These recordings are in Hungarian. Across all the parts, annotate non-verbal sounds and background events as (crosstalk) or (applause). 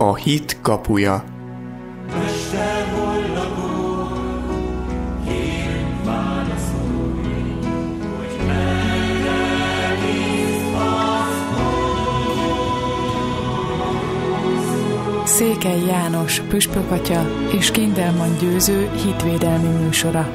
A hit kapuja. Székely János, Püspökatya és Kindelman Győző hitvédelmi műsora.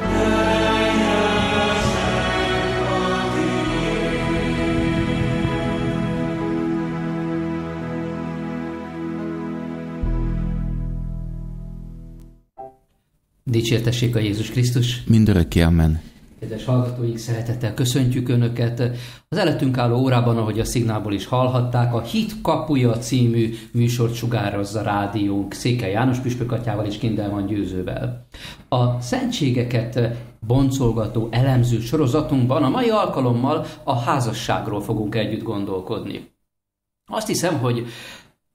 Dicsértessék a Jézus Krisztus! Mindörökké, amen! Kedves hallgatóink, szeretettel köszöntjük Önöket. Az előttünk álló órában, ahogy a szignából is hallhatták, a Hit Kapuja című műsort sugározza rádiónk Székely János atyával és Kindel van Győzővel. A szentségeket boncolgató, elemző sorozatunkban a mai alkalommal a házasságról fogunk együtt gondolkodni. Azt hiszem, hogy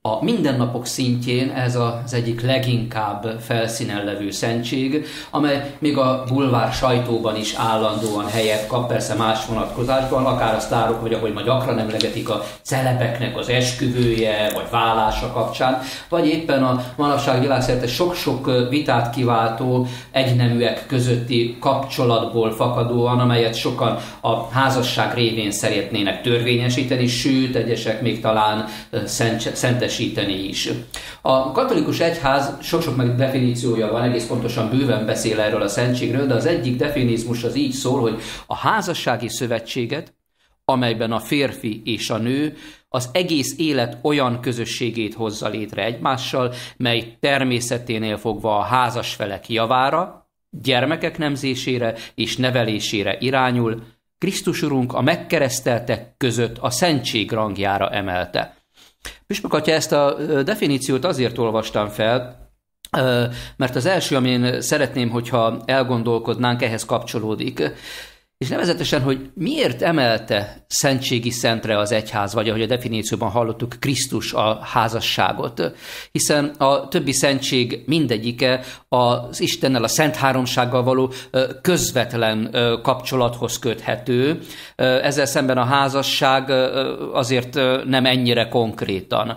a mindennapok szintjén ez az egyik leginkább felszínen levő szentség, amely még a bulvár sajtóban is állandóan helyet kap, persze más vonatkozásban, akár a sztárok, vagy ahogy ma gyakran emlegetik a celebeknek az esküvője, vagy vállása kapcsán, vagy éppen a manapság világszerte sok-sok vitát kiváltó egyneműek közötti kapcsolatból fakadóan, amelyet sokan a házasság révén szeretnének törvényesíteni, sőt, egyesek még talán szentes érvényesíteni is. A katolikus egyház sok-sok meg definíciója van, egész pontosan bőven beszél erről a szentségről, de az egyik definizmus az így szól, hogy a házassági szövetséget, amelyben a férfi és a nő az egész élet olyan közösségét hozza létre egymással, mely természeténél fogva a házas felek javára, gyermekek nemzésére és nevelésére irányul, Krisztus Urunk a megkereszteltek között a szentség rangjára emelte atya, ezt a definíciót azért olvastam fel, mert az első, amin szeretném, hogyha elgondolkodnánk, ehhez kapcsolódik. És nevezetesen, hogy miért emelte szentségi szentre az egyház, vagy ahogy a definícióban hallottuk, Krisztus a házasságot, hiszen a többi szentség mindegyike az Istennel, a Szent Háromsággal való közvetlen kapcsolathoz köthető, ezzel szemben a házasság azért nem ennyire konkrétan.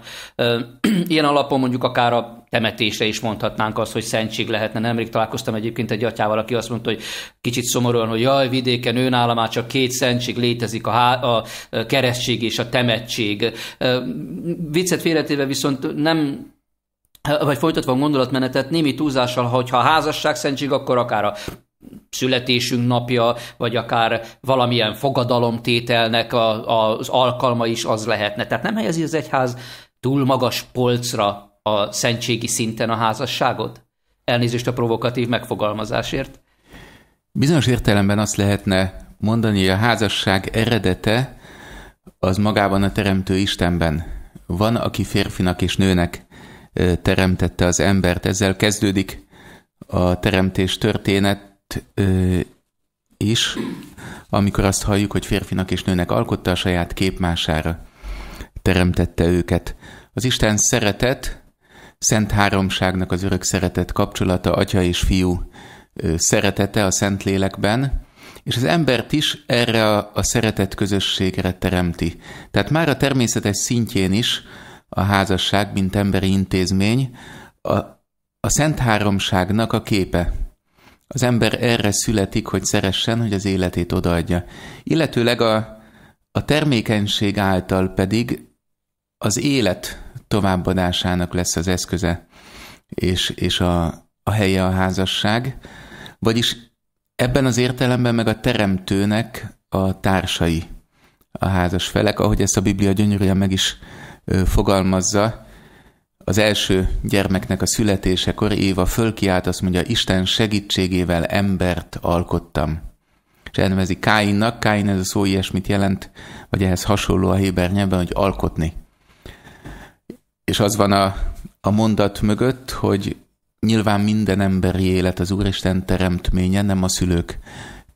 (clears throat) Ilyen alapon mondjuk akár a temetésre is mondhatnánk azt, hogy szentség lehetne. Nemrég találkoztam egyébként egy atyával, aki azt mondta, hogy kicsit szomorúan, hogy jaj, vidéken őnála már csak két szentség létezik, a, há- a keresztség és a temetség. Viccet félretéve viszont nem vagy folytatva a gondolatmenetet, némi túlzással, hogyha a házasság szentség, akkor akár a születésünk napja, vagy akár valamilyen fogadalomtételnek a, a, az alkalma is az lehetne. Tehát nem helyezi az egyház túl magas polcra a szentségi szinten a házasságot? Elnézést a provokatív megfogalmazásért. Bizonyos értelemben azt lehetne mondani, hogy a házasság eredete az magában a Teremtő Istenben. Van, aki férfinak és nőnek teremtette az embert. Ezzel kezdődik a teremtés történet is, amikor azt halljuk, hogy férfinak és nőnek alkotta a saját képmására, teremtette őket. Az Isten szeretet, Szent Háromságnak az örök szeretet kapcsolata, atya és fiú szeretete a Szentlélekben, és az embert is erre a, a szeretet közösségre teremti. Tehát már a természetes szintjén is a házasság, mint emberi intézmény, a, a Szent Háromságnak a képe. Az ember erre születik, hogy szeressen, hogy az életét odaadja. Illetőleg a, a termékenység által pedig az élet továbbadásának lesz az eszköze, és, és a, a helye a házasság. Vagyis ebben az értelemben meg a teremtőnek a társai a házas felek, ahogy ezt a Biblia gyönyörűen meg is fogalmazza, az első gyermeknek a születésekor Éva fölkiált, azt mondja, Isten segítségével embert alkottam. És elnevezi Káinnak, Káin ez a szó ilyesmit jelent, vagy ehhez hasonló a héber nyelven, hogy alkotni és az van a, a mondat mögött, hogy nyilván minden emberi élet az Úristen teremtménye, nem a szülők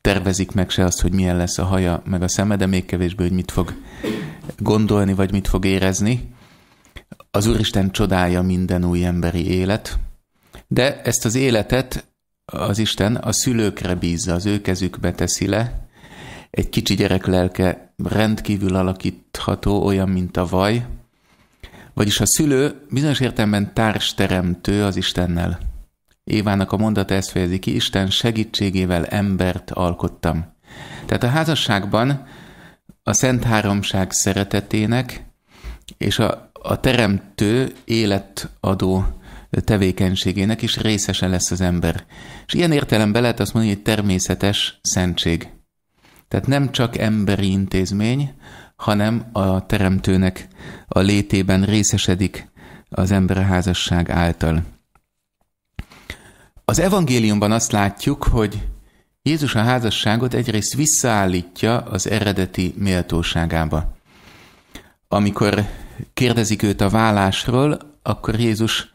tervezik meg se azt, hogy milyen lesz a haja meg a szeme, de még kevésbé, hogy mit fog gondolni, vagy mit fog érezni. Az Úristen csodálja minden új emberi élet, de ezt az életet az Isten a szülőkre bízza, az ő kezükbe teszi le. Egy kicsi gyerek lelke rendkívül alakítható, olyan, mint a vaj, vagyis a szülő bizonyos értelemben társteremtő az Istennel. Évának a mondata ezt fejezi ki, Isten segítségével embert alkottam. Tehát a házasságban a Szent Háromság szeretetének és a, a teremtő életadó tevékenységének is részese lesz az ember. És ilyen értelemben lehet azt mondani, hogy természetes szentség. Tehát nem csak emberi intézmény, hanem a teremtőnek a létében részesedik az ember házasság által. Az evangéliumban azt látjuk, hogy Jézus a házasságot egyrészt visszaállítja az eredeti méltóságába. Amikor kérdezik őt a vállásról, akkor Jézus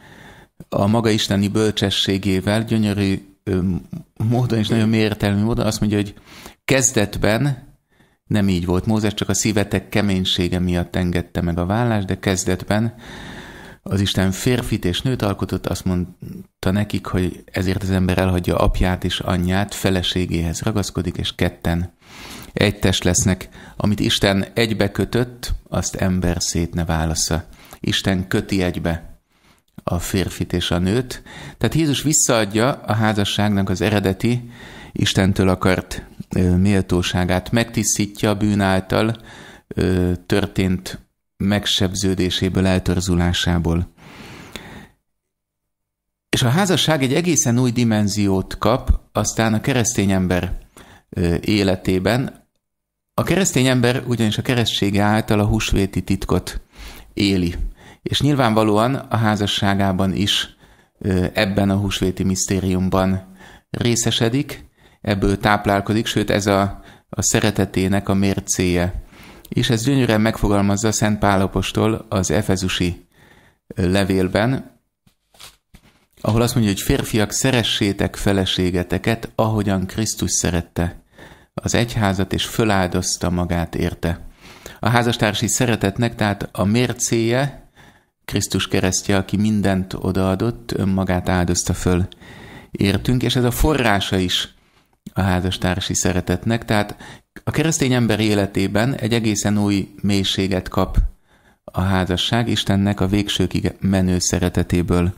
a maga isteni bölcsességével gyönyörű módon és nagyon mértelmű módon azt mondja, hogy kezdetben nem így volt Mózes, csak a szívetek keménysége miatt engedte meg a vállást, de kezdetben az Isten férfit és nőt alkotott, azt mondta nekik, hogy ezért az ember elhagyja apját és anyját, feleségéhez ragaszkodik, és ketten egy test lesznek. Amit Isten egybe kötött, azt ember szét ne válasza. Isten köti egybe a férfit és a nőt. Tehát Jézus visszaadja a házasságnak az eredeti Istentől akart méltóságát megtisztítja a bűn által történt megsebződéséből, eltorzulásából. És a házasság egy egészen új dimenziót kap aztán a keresztény ember életében. A keresztény ember ugyanis a keresztsége által a húsvéti titkot éli. És nyilvánvalóan a házasságában is ebben a húsvéti misztériumban részesedik, ebből táplálkozik, sőt ez a, a szeretetének a mércéje. És ez gyönyörűen megfogalmazza Szent Pálapostól az Efezusi levélben, ahol azt mondja, hogy férfiak, szeressétek feleségeteket, ahogyan Krisztus szerette az egyházat, és föláldozta magát érte. A házastársi szeretetnek tehát a mércéje Krisztus keresztje, aki mindent odaadott, önmagát áldozta föl értünk, és ez a forrása is a házastársi szeretetnek. Tehát a keresztény ember életében egy egészen új mélységet kap a házasság, Istennek a végsőkig menő szeretetéből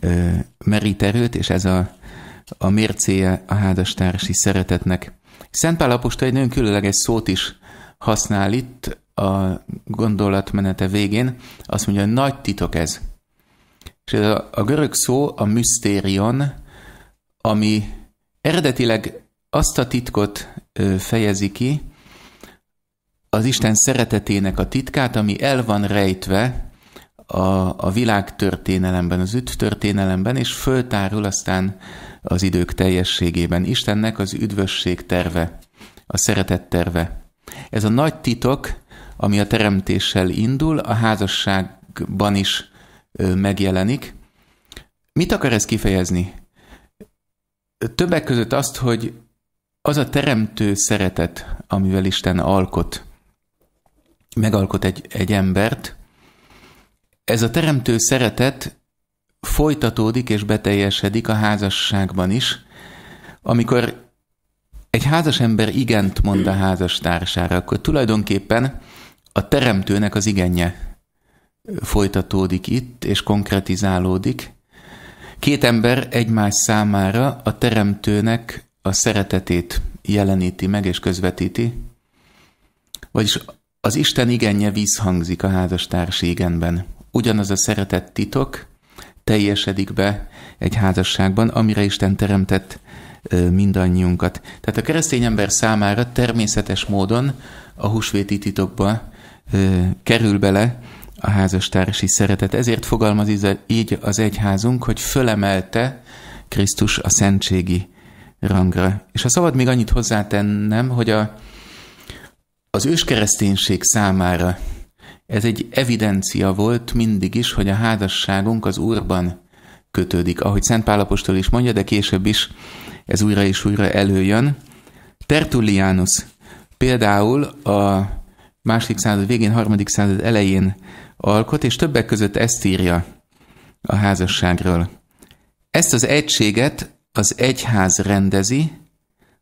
ö, merít erőt, és ez a, a mércéje a házastársi szeretetnek. Szent Pál Apostol egy nagyon különleges szót is használ itt a gondolatmenete végén. Azt mondja, hogy nagy titok ez. És ez a, a görög szó a misztérion, ami Eredetileg azt a titkot fejezi ki, az Isten szeretetének a titkát, ami el van rejtve a, a világ történelemben, az üdv történelemben, és föltárul aztán az idők teljességében. Istennek az üdvösség terve, a szeretet terve. Ez a nagy titok, ami a teremtéssel indul, a házasságban is megjelenik. Mit akar ez kifejezni? többek között azt, hogy az a teremtő szeretet, amivel Isten alkot, megalkot egy, egy embert, ez a teremtő szeretet folytatódik és beteljesedik a házasságban is, amikor egy házas ember igent mond a házastársára, akkor tulajdonképpen a teremtőnek az igenje folytatódik itt, és konkretizálódik, Két ember egymás számára a teremtőnek a szeretetét jeleníti meg és közvetíti, vagyis az Isten igenje vízhangzik a házastársi igenben. Ugyanaz a szeretett titok teljesedik be egy házasságban, amire Isten teremtett mindannyiunkat. Tehát a keresztény ember számára természetes módon a husvéti titokba kerül bele a házastársi szeretet. Ezért fogalmaz így az egyházunk, hogy fölemelte Krisztus a szentségi rangra. És ha szabad még annyit hozzátennem, hogy a, az őskereszténység számára ez egy evidencia volt mindig is, hogy a házasságunk az Úrban kötődik. Ahogy Szent Pálapostól is mondja, de később is ez újra és újra előjön. Tertullianus például a második század végén, harmadik század elején alkot, és többek között ezt írja a házasságról. Ezt az egységet az egyház rendezi,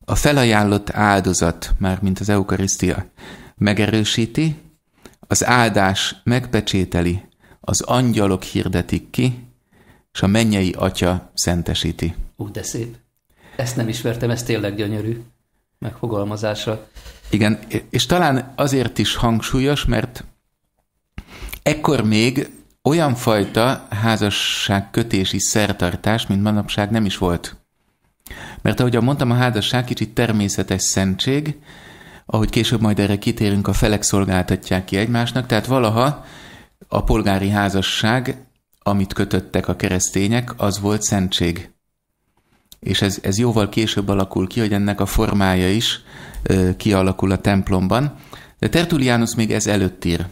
a felajánlott áldozat, már mint az eukarisztia, megerősíti, az áldás megpecsételi, az angyalok hirdetik ki, és a mennyei atya szentesíti. Ú, de szép. Ezt nem ismertem, ez tényleg gyönyörű megfogalmazása. Igen, és talán azért is hangsúlyos, mert Ekkor még olyan fajta házasság kötési szertartás, mint manapság nem is volt. Mert ahogy mondtam, a házasság kicsit természetes szentség, ahogy később majd erre kitérünk, a felek szolgáltatják ki egymásnak, tehát valaha a polgári házasság, amit kötöttek a keresztények, az volt szentség. És ez, ez jóval később alakul ki, hogy ennek a formája is ö, kialakul a templomban. De Tertullianus még ez előtt ír.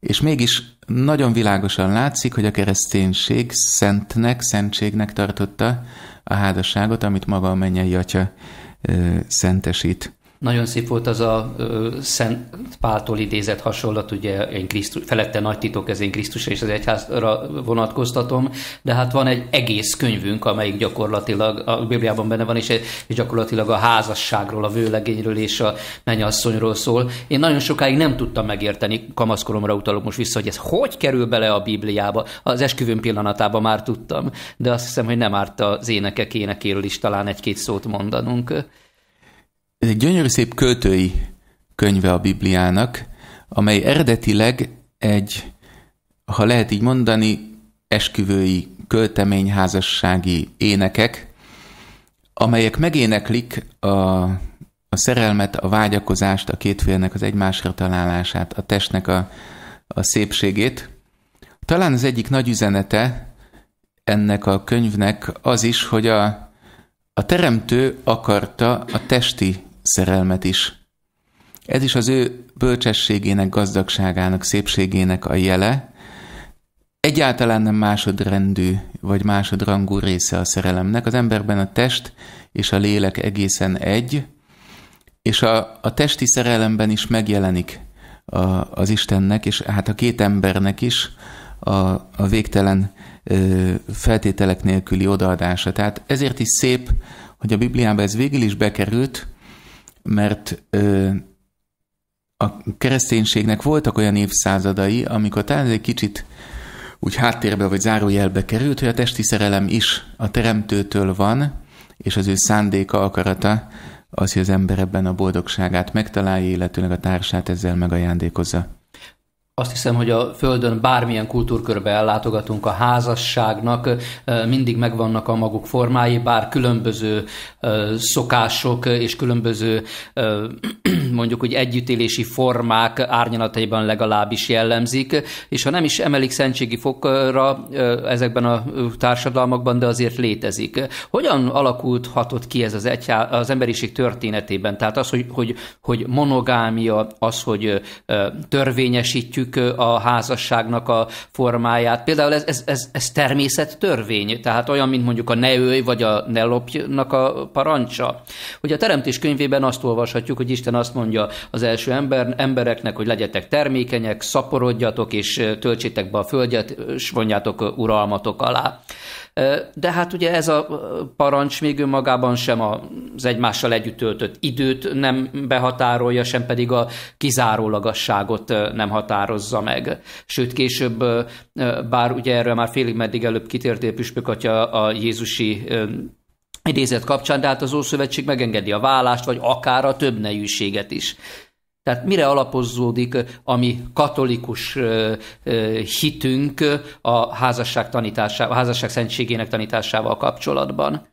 És mégis nagyon világosan látszik, hogy a kereszténység szentnek, szentségnek tartotta a házasságot, amit maga a mennyei atya ö, szentesít. Nagyon szép volt az a Szent Páltól idézett hasonlat, ugye én Krisztus, felette nagy titok, ez én Krisztusra és az egyházra vonatkoztatom, de hát van egy egész könyvünk, amelyik gyakorlatilag a Bibliában benne van, és, és gyakorlatilag a házasságról, a vőlegényről és a mennyasszonyról szól. Én nagyon sokáig nem tudtam megérteni, kamaszkoromra utalok most vissza, hogy ez hogy kerül bele a Bibliába. Az esküvőm pillanatában már tudtam, de azt hiszem, hogy nem árt az énekek énekéről is talán egy-két szót mondanunk ez egy gyönyörű szép költői könyve a Bibliának, amely eredetileg egy, ha lehet így mondani, esküvői, költeményházassági énekek, amelyek megéneklik a, a szerelmet, a vágyakozást, a két félnek az egymásra találását, a testnek a, a szépségét. Talán az egyik nagy üzenete ennek a könyvnek az is, hogy a, a teremtő akarta a testi szerelmet is. Ez is az ő bölcsességének, gazdagságának, szépségének a jele. Egyáltalán nem másodrendű vagy másodrangú része a szerelemnek. Az emberben a test és a lélek egészen egy, és a, a testi szerelemben is megjelenik a, az Istennek, és hát a két embernek is a, a végtelen ö, feltételek nélküli odaadása. Tehát ezért is szép, hogy a Bibliába ez végül is bekerült, mert ö, a kereszténységnek voltak olyan évszázadai, amikor talán ez egy kicsit úgy háttérbe vagy zárójelbe került, hogy a testi szerelem is a teremtőtől van, és az ő szándéka, akarata az, hogy az ember ebben a boldogságát megtalálja, illetőleg a társát ezzel megajándékozza azt hiszem, hogy a Földön bármilyen kultúrkörbe ellátogatunk, a házasságnak mindig megvannak a maguk formái, bár különböző szokások és különböző (clears throat) mondjuk úgy együttélési formák árnyalataiban legalábbis jellemzik, és ha nem is emelik szentségi fokra ezekben a társadalmakban, de azért létezik. Hogyan alakult hatott ki ez az, egyhá- az emberiség történetében? Tehát az, hogy, hogy, hogy monogámia, az, hogy törvényesítjük, vettük a házasságnak a formáját. Például ez, ez, ez, ez törvény, tehát olyan, mint mondjuk a ne ölj, vagy a ne lopjnak a parancsa. Ugye a Teremtés könyvében azt olvashatjuk, hogy Isten azt mondja az első ember, embereknek, hogy legyetek termékenyek, szaporodjatok, és töltsétek be a földet, és vonjátok uralmatok alá. De hát ugye ez a parancs még önmagában sem az egymással együtt töltött időt nem behatárolja, sem pedig a kizárólagasságot nem határozza meg. Sőt, később, bár ugye erről már félig meddig előbb kitértél Püspök atya a Jézusi idézet kapcsán, de hát az Ószövetség megengedi a vállást, vagy akár a több nejűséget is. Tehát mire alapozódik a mi katolikus hitünk a házasság, tanításával, a házasság szentségének tanításával kapcsolatban?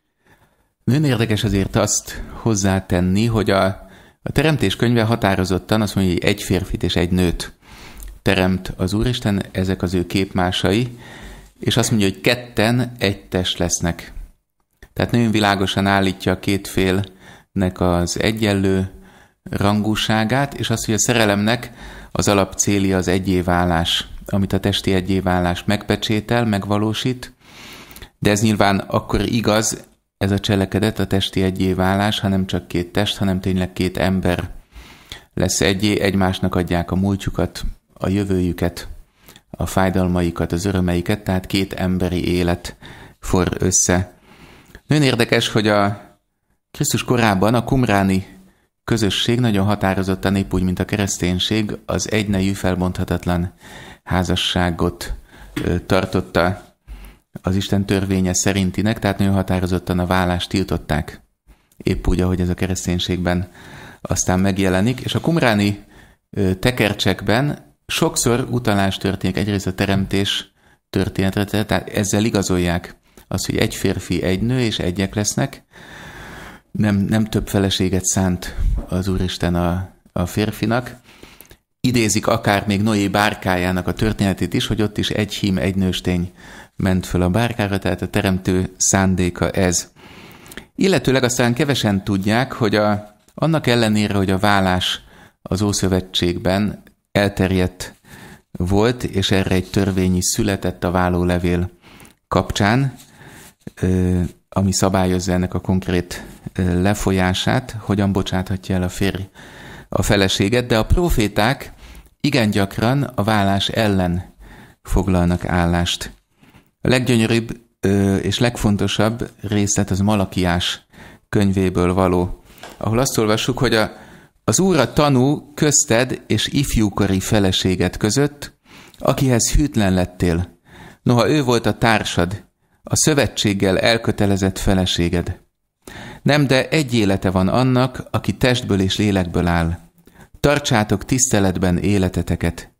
Nagyon érdekes azért azt hozzátenni, hogy a, a teremtés könyve határozottan azt mondja, hogy egy férfit és egy nőt teremt az Úristen, ezek az ő képmásai, és azt mondja, hogy ketten egy test lesznek. Tehát nagyon világosan állítja a két félnek az egyenlő rangúságát, és azt, hogy a szerelemnek az alapcélja az egyévállás, amit a testi egyévállás megpecsétel, megvalósít, de ez nyilván akkor igaz, ez a cselekedet, a testi egyévállás, hanem csak két test, hanem tényleg két ember lesz egyé, egymásnak adják a múltjukat, a jövőjüket, a fájdalmaikat, az örömeiket, tehát két emberi élet for össze. Nagyon érdekes, hogy a Krisztus korában a kumráni közösség nagyon határozottan, épp úgy, mint a kereszténység, az egynejű felbonthatatlan házasságot tartotta az Isten törvénye szerintinek, tehát nagyon határozottan a vállást tiltották. Épp úgy, ahogy ez a kereszténységben aztán megjelenik. És a kumráni tekercsekben sokszor utalás történik egyrészt a teremtés történetre, tehát ezzel igazolják azt, hogy egy férfi, egy nő és egyek lesznek, nem, nem több feleséget szánt az Úristen a, a férfinak. Idézik akár még Noé bárkájának a történetét is, hogy ott is egy hím, egy nőstény ment föl a bárkára, tehát a teremtő szándéka ez. Illetőleg aztán kevesen tudják, hogy a, annak ellenére, hogy a vállás az Ószövetségben elterjedt volt, és erre egy törvény is született a vállólevél kapcsán, ami szabályozza ennek a konkrét lefolyását, hogyan bocsáthatja el a férj a feleséget, de a proféták igen gyakran a vállás ellen foglalnak állást. A leggyönyörűbb és legfontosabb részlet az Malakiás könyvéből való, ahol azt olvassuk, hogy a, az Úr a tanú közted és ifjúkori feleséget között, akihez hűtlen lettél. Noha ő volt a társad, a szövetséggel elkötelezett feleséged. Nem, de egy élete van annak, aki testből és lélekből áll. Tartsátok tiszteletben életeteket,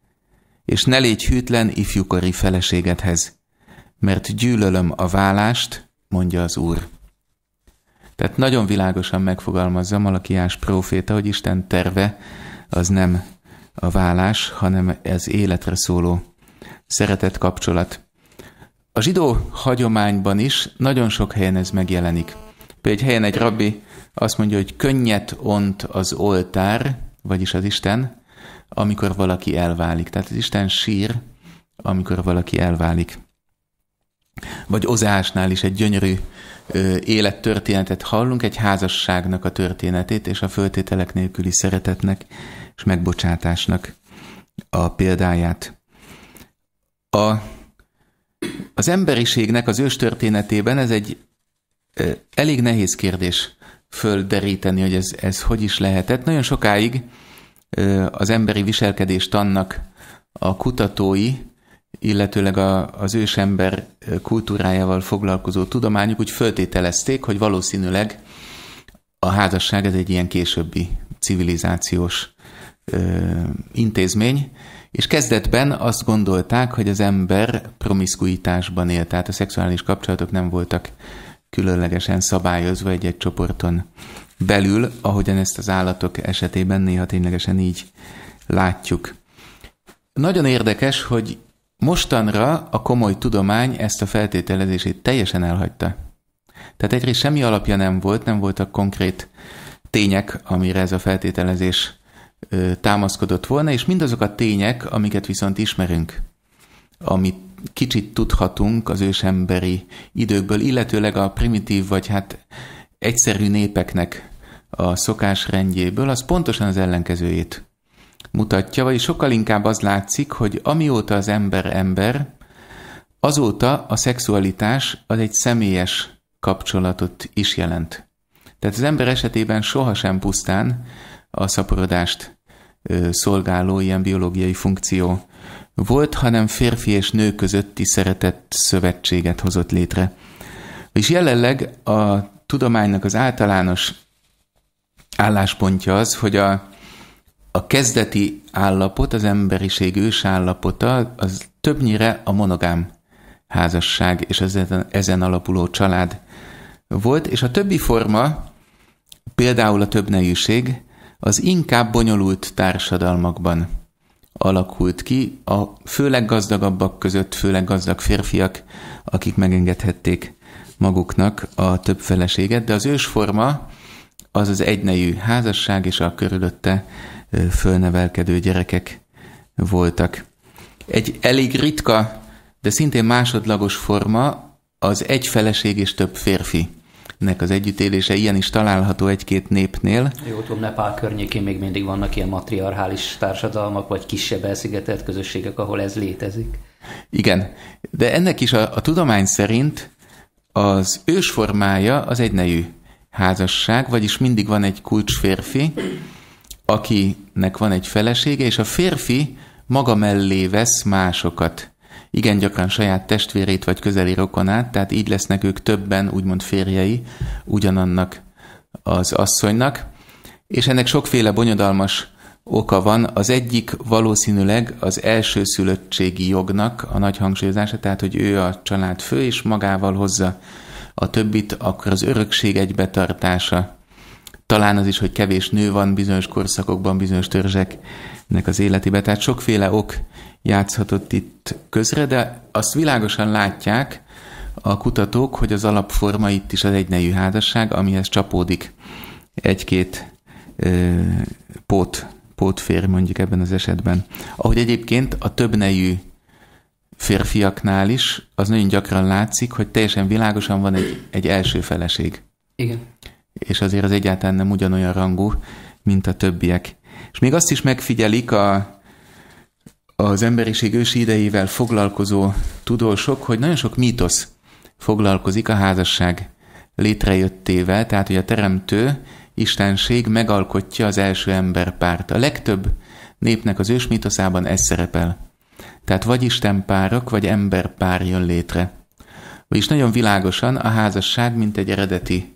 és ne légy hűtlen ifjúkori feleségedhez, mert gyűlölöm a vállást, mondja az Úr. Tehát nagyon világosan megfogalmazza Malakiás próféta, hogy Isten terve az nem a vállás, hanem ez életre szóló szeretett kapcsolat. A zsidó hagyományban is nagyon sok helyen ez megjelenik. Például egy helyen egy rabbi azt mondja, hogy könnyet ont az oltár, vagyis az Isten, amikor valaki elválik. Tehát az Isten sír, amikor valaki elválik. Vagy Ozásnál is egy gyönyörű ö, élettörténetet hallunk, egy házasságnak a történetét, és a föltételek nélküli szeretetnek és megbocsátásnak a példáját. A az emberiségnek az őstörténetében ez egy elég nehéz kérdés földeríteni, hogy ez, ez hogy is lehetett. Nagyon sokáig az emberi viselkedés annak a kutatói, illetőleg a, az ősember kultúrájával foglalkozó tudományok úgy föltételezték, hogy valószínűleg a házasság ez egy ilyen későbbi civilizációs ö, intézmény, és kezdetben azt gondolták, hogy az ember promiszkuitásban él, tehát a szexuális kapcsolatok nem voltak különlegesen szabályozva egy-egy csoporton belül, ahogyan ezt az állatok esetében néha ténylegesen így látjuk. Nagyon érdekes, hogy mostanra a komoly tudomány ezt a feltételezését teljesen elhagyta. Tehát egyrészt semmi alapja nem volt, nem voltak konkrét tények, amire ez a feltételezés támaszkodott volna, és mindazok a tények, amiket viszont ismerünk, amit kicsit tudhatunk az ősemberi időkből, illetőleg a primitív vagy hát egyszerű népeknek a szokásrendjéből, az pontosan az ellenkezőjét mutatja, vagy sokkal inkább az látszik, hogy amióta az ember ember, azóta a szexualitás az egy személyes kapcsolatot is jelent. Tehát az ember esetében sohasem pusztán a szaporodást szolgáló ilyen biológiai funkció volt, hanem férfi és nő közötti szeretett szövetséget hozott létre. És jelenleg a tudománynak az általános álláspontja az, hogy a, a kezdeti állapot, az emberiség ős állapota, az többnyire a monogám házasság és az ezen, ezen alapuló család volt, és a többi forma, például a többnejűség, az inkább bonyolult társadalmakban alakult ki, a főleg gazdagabbak között, főleg gazdag férfiak, akik megengedhették maguknak a több feleséget, de az ősforma az az egynejű házasság és a körülötte fölnevelkedő gyerekek voltak. Egy elég ritka, de szintén másodlagos forma az egy feleség és több férfi nek az együttélése. Ilyen is található egy-két népnél. Jó, tudom, Nepál környékén még mindig vannak ilyen matriarchális társadalmak, vagy kisebb elszigetelt közösségek, ahol ez létezik. Igen, de ennek is a, a tudomány szerint az ősformája az egynejű házasság, vagyis mindig van egy kulcsférfi, akinek van egy felesége, és a férfi maga mellé vesz másokat igen gyakran saját testvérét vagy közeli rokonát, tehát így lesznek ők többen, úgymond férjei ugyanannak az asszonynak, és ennek sokféle bonyodalmas oka van. Az egyik valószínűleg az első szülöttségi jognak a nagy hangsúlyozása, tehát hogy ő a család fő, és magával hozza a többit, akkor az örökség egybetartása, talán az is, hogy kevés nő van bizonyos korszakokban, bizonyos törzseknek az életében. Tehát sokféle ok játszhatott itt közre, de azt világosan látják a kutatók, hogy az alapforma itt is az egynejű házasság, amihez csapódik egy-két ö, pót, pótfér mondjuk ebben az esetben. Ahogy egyébként a többnejű férfiaknál is, az nagyon gyakran látszik, hogy teljesen világosan van egy, egy első feleség. Igen. És azért az egyáltalán nem ugyanolyan rangú, mint a többiek. És még azt is megfigyelik a az emberiség ősi idejével foglalkozó tudósok, hogy nagyon sok mítosz foglalkozik a házasság létrejöttével, tehát hogy a teremtő istenség megalkotja az első emberpárt. A legtöbb népnek az ős mítoszában ez szerepel. Tehát vagy párok, vagy emberpár jön létre. Vagyis nagyon világosan a házasság, mint egy eredeti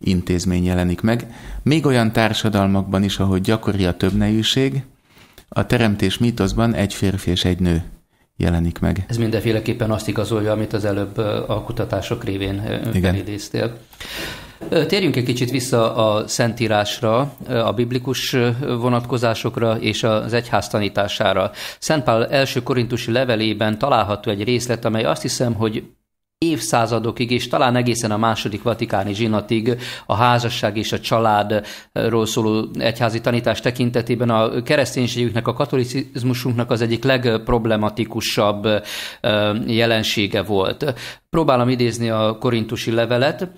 intézmény jelenik meg, még olyan társadalmakban is, ahogy gyakori a többnejűség, a teremtés mítoszban egy férfi és egy nő jelenik meg. Ez mindenféleképpen azt igazolja, amit az előbb a kutatások révén idéztél. Térjünk egy kicsit vissza a Szentírásra, a biblikus vonatkozásokra és az egyház tanítására. Szent Pál első korintusi levelében található egy részlet, amely azt hiszem, hogy évszázadokig, és talán egészen a második vatikáni zsinatig a házasság és a családról szóló egyházi tanítás tekintetében a kereszténységüknek, a katolicizmusunknak az egyik legproblematikusabb jelensége volt. Próbálom idézni a korintusi levelet.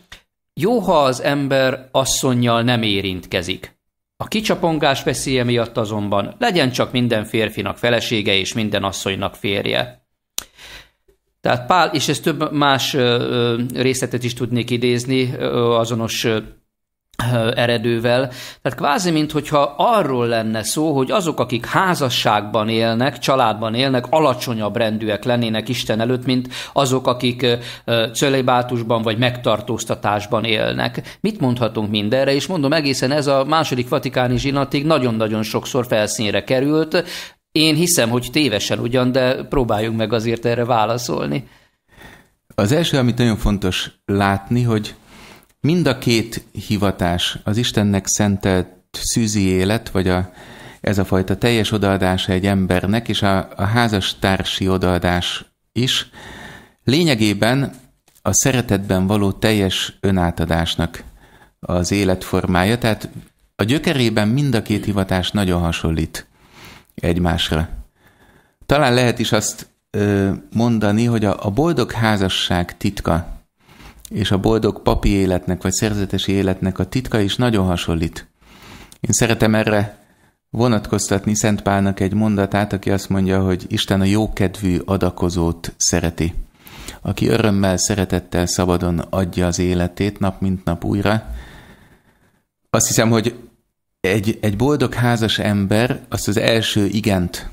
Jó, ha az ember asszonyjal nem érintkezik. A kicsapongás veszélye miatt azonban legyen csak minden férfinak felesége és minden asszonynak férje. Tehát Pál, és ezt több más részletet is tudnék idézni azonos eredővel. Tehát kvázi, mint hogyha arról lenne szó, hogy azok, akik házasságban élnek, családban élnek, alacsonyabb rendűek lennének Isten előtt, mint azok, akik cölébátusban vagy megtartóztatásban élnek. Mit mondhatunk mindenre? És mondom, egészen ez a második vatikáni zsinatig nagyon-nagyon sokszor felszínre került, én hiszem, hogy tévesen ugyan, de próbáljunk meg azért erre válaszolni. Az első, amit nagyon fontos látni, hogy mind a két hivatás, az Istennek szentelt szűzi élet, vagy a, ez a fajta teljes odaadása egy embernek, és a, a házastársi odaadás is, lényegében a szeretetben való teljes önátadásnak az életformája, tehát a gyökerében mind a két hivatás nagyon hasonlít egymásra. Talán lehet is azt ö, mondani, hogy a, a boldog házasság titka és a boldog papi életnek vagy szerzetesi életnek a titka is nagyon hasonlít. Én szeretem erre vonatkoztatni Szent Pálnak egy mondatát, aki azt mondja, hogy Isten a jókedvű adakozót szereti, aki örömmel, szeretettel, szabadon adja az életét nap mint nap újra. Azt hiszem, hogy egy, egy boldog házas ember azt az első igent,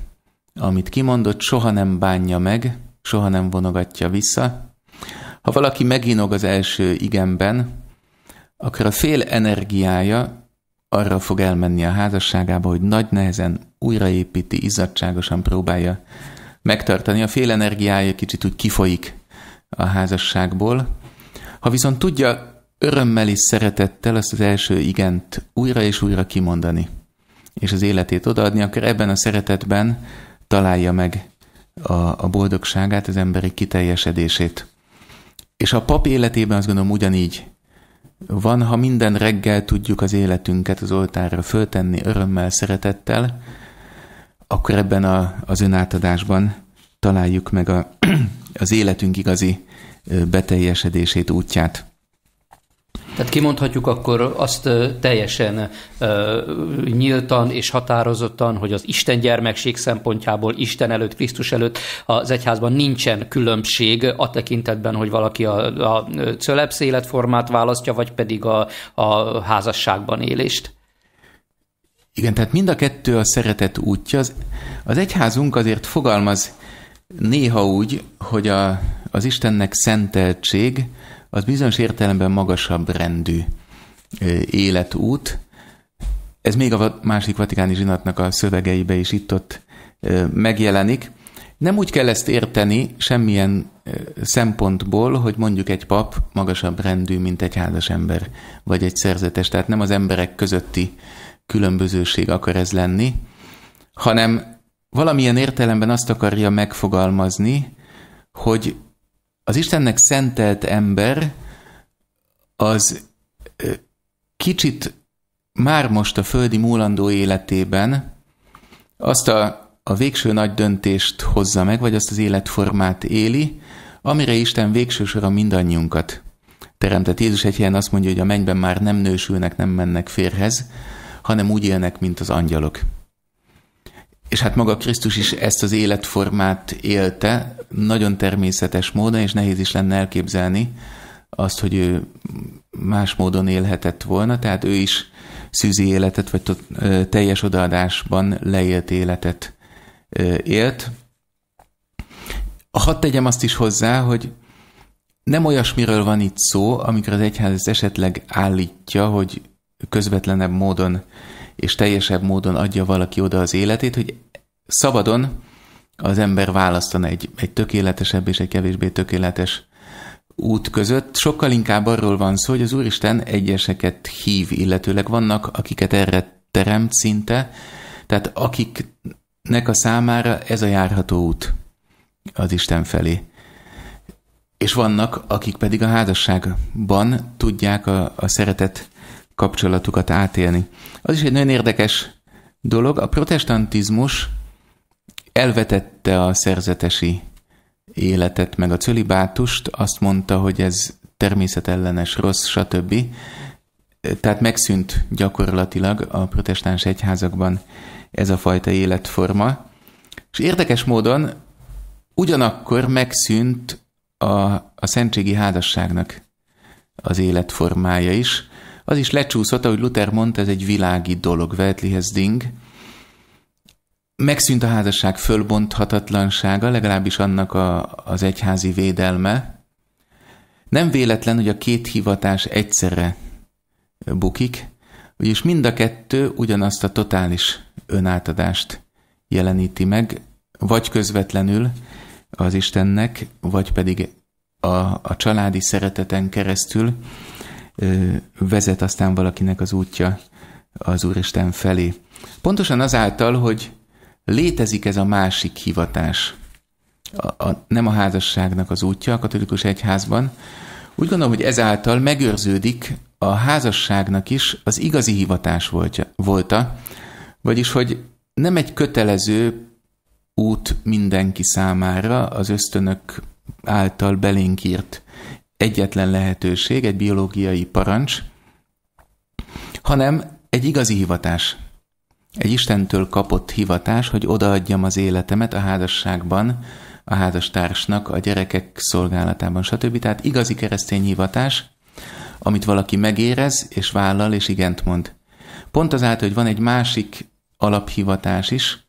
amit kimondott, soha nem bánja meg, soha nem vonogatja vissza. Ha valaki meginog az első igenben, akkor a fél energiája arra fog elmenni a házasságába, hogy nagy nehezen újraépíti, izzadságosan próbálja megtartani. A fél energiája kicsit úgy kifolyik a házasságból. Ha viszont tudja örömmel és szeretettel azt az első igent újra és újra kimondani, és az életét odaadni, akkor ebben a szeretetben találja meg a, a boldogságát, az emberi kiteljesedését. És a pap életében azt gondolom ugyanígy van, ha minden reggel tudjuk az életünket az oltárra föltenni örömmel, szeretettel, akkor ebben a, az önátadásban találjuk meg a, (clears throat) az életünk igazi beteljesedését, útját. Tehát kimondhatjuk akkor azt teljesen nyíltan és határozottan, hogy az Isten gyermekség szempontjából Isten előtt, Krisztus előtt az egyházban nincsen különbség a tekintetben, hogy valaki a, a cölepsz életformát választja, vagy pedig a, a házasságban élést. Igen, tehát mind a kettő a szeretet útja. Az, az egyházunk azért fogalmaz néha úgy, hogy a, az Istennek szenteltség, az bizonyos értelemben magasabb rendű életút. Ez még a másik vatikáni zsinatnak a szövegeibe is itt-ott megjelenik. Nem úgy kell ezt érteni semmilyen szempontból, hogy mondjuk egy pap magasabb rendű, mint egy házas ember, vagy egy szerzetes. Tehát nem az emberek közötti különbözőség akar ez lenni, hanem valamilyen értelemben azt akarja megfogalmazni, hogy az Istennek szentelt ember az kicsit már most a földi múlandó életében azt a, a végső nagy döntést hozza meg, vagy azt az életformát éli, amire Isten végső sora mindannyiunkat teremtett. Jézus egy helyen azt mondja, hogy a mennyben már nem nősülnek, nem mennek férhez, hanem úgy élnek, mint az angyalok. És hát maga Krisztus is ezt az életformát élte nagyon természetes módon, és nehéz is lenne elképzelni azt, hogy ő más módon élhetett volna, tehát ő is szűzi életet, vagy teljes odaadásban leélt életet élt. Hadd tegyem azt is hozzá, hogy nem olyasmiről van itt szó, amikor az egyház esetleg állítja, hogy közvetlenebb módon és teljesebb módon adja valaki oda az életét, hogy szabadon az ember választan egy, egy tökéletesebb és egy kevésbé tökéletes út között. Sokkal inkább arról van szó, hogy az Úristen egyeseket hív, illetőleg vannak, akiket erre teremt szinte, tehát akiknek a számára ez a járható út az Isten felé. És vannak, akik pedig a házasságban tudják a, a szeretet kapcsolatukat átélni. Az is egy nagyon érdekes dolog, a protestantizmus elvetette a szerzetesi életet, meg a cölibátust, azt mondta, hogy ez természetellenes, rossz, stb. Tehát megszűnt gyakorlatilag a protestáns egyházakban ez a fajta életforma. És érdekes módon ugyanakkor megszűnt a, a szentségi házasságnak az életformája is az is lecsúszott, ahogy Luther mondta, ez egy világi dolog, Weltlihez Ding. Megszűnt a házasság fölbonthatatlansága, legalábbis annak a, az egyházi védelme. Nem véletlen, hogy a két hivatás egyszerre bukik, vagyis mind a kettő ugyanazt a totális önátadást jeleníti meg, vagy közvetlenül az Istennek, vagy pedig a, a családi szereteten keresztül, vezet aztán valakinek az útja az Úristen felé. Pontosan azáltal, hogy létezik ez a másik hivatás, a, a, nem a házasságnak az útja a katolikus egyházban, úgy gondolom, hogy ezáltal megőrződik a házasságnak is az igazi hivatás voltja, volta, vagyis, hogy nem egy kötelező út mindenki számára az ösztönök által belénk írt egyetlen lehetőség, egy biológiai parancs, hanem egy igazi hivatás. Egy Istentől kapott hivatás, hogy odaadjam az életemet a házasságban, a házastársnak, a gyerekek szolgálatában, stb. Tehát igazi keresztény hivatás, amit valaki megérez, és vállal, és igent mond. Pont azáltal, hogy van egy másik alaphivatás is,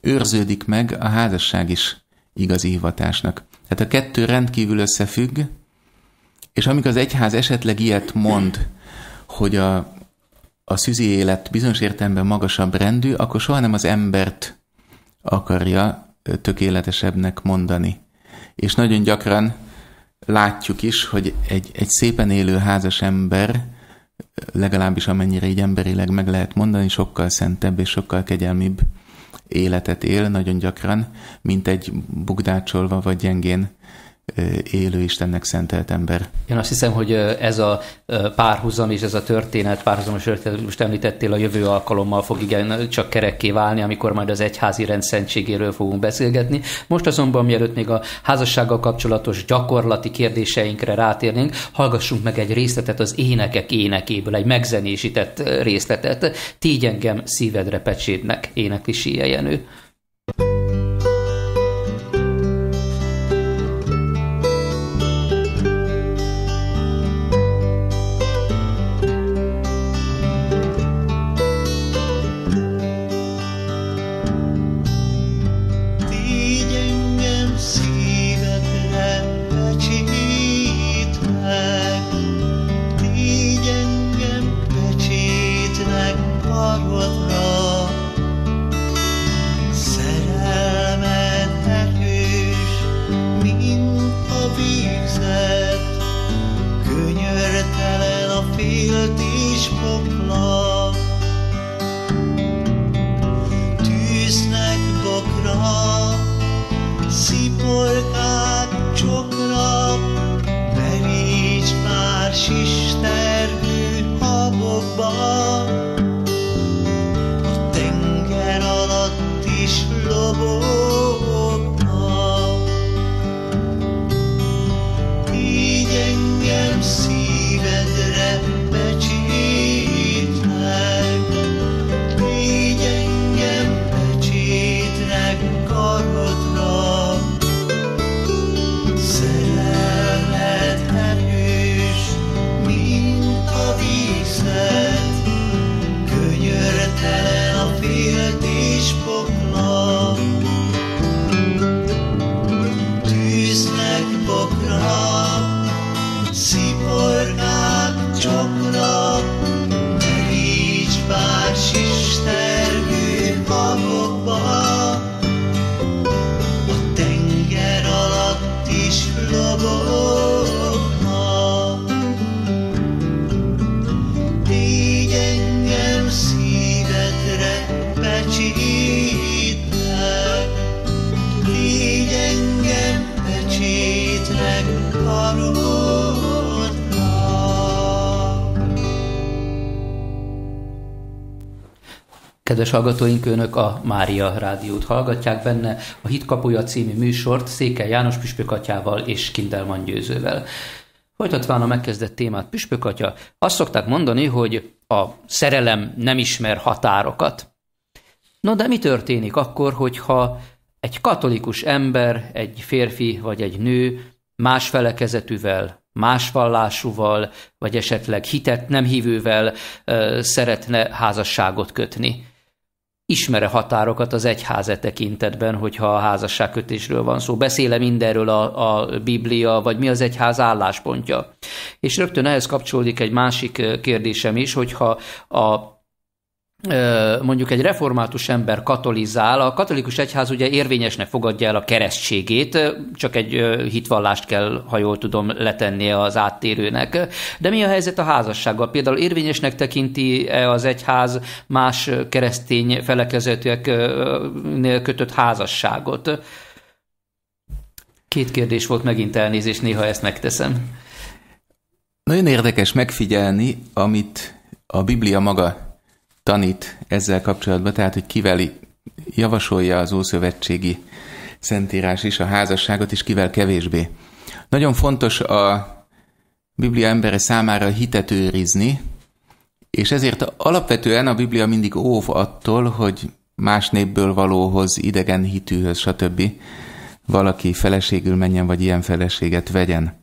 őrződik meg a házasság is igazi hivatásnak. Tehát a kettő rendkívül összefügg, és amikor az egyház esetleg ilyet mond, hogy a, a szüzi élet bizonyos értelemben magasabb rendű, akkor soha nem az embert akarja tökéletesebbnek mondani. És nagyon gyakran látjuk is, hogy egy, egy szépen élő házas ember, legalábbis amennyire így emberileg meg lehet mondani, sokkal szentebb és sokkal kegyelmibb életet él nagyon gyakran, mint egy bugdácsolva vagy gyengén élő Istennek szentelt ember. Én azt hiszem, hogy ez a párhuzam és ez a történet, párhuzamos történet, most említettél, a jövő alkalommal fog igen csak kerekké válni, amikor majd az egyházi rend szentségéről fogunk beszélgetni. Most azonban, mielőtt még a házassággal kapcsolatos gyakorlati kérdéseinkre rátérnénk, hallgassunk meg egy részletet az énekek énekéből, egy megzenésített részletet. Tégy engem szívedre pecsétnek, énekli Síje Jenő. Kedves hallgatóink, Önök a Mária Rádiót hallgatják benne, a Hitkapuja című műsort Székely János püspök atyával és Kindelman Győzővel. Folytatván a megkezdett témát, atya, azt szokták mondani, hogy a szerelem nem ismer határokat. No, de mi történik akkor, hogyha egy katolikus ember, egy férfi vagy egy nő más felekezetűvel, más vallásúval, vagy esetleg hitet nem hívővel ö, szeretne házasságot kötni ismere határokat az egyháze tekintetben, hogyha a házasságkötésről van szó. Beszéle mindenről a, a Biblia, vagy mi az egyház álláspontja. És rögtön ehhez kapcsolódik egy másik kérdésem is, hogyha a mondjuk egy református ember katolizál, a katolikus egyház ugye érvényesnek fogadja el a keresztségét, csak egy hitvallást kell, ha jól tudom, letennie az áttérőnek. De mi a helyzet a házassággal? Például érvényesnek tekinti -e az egyház más keresztény felekezetűeknél kötött házasságot? Két kérdés volt megint elnézés, néha ezt megteszem. Nagyon érdekes megfigyelni, amit a Biblia maga tanít ezzel kapcsolatban, tehát hogy kivel javasolja az Ószövetségi Szentírás is a házasságot, és kivel kevésbé. Nagyon fontos a Biblia embere számára hitet őrizni, és ezért alapvetően a Biblia mindig óv attól, hogy más népből valóhoz, idegen hitűhöz, stb. valaki feleségül menjen, vagy ilyen feleséget vegyen.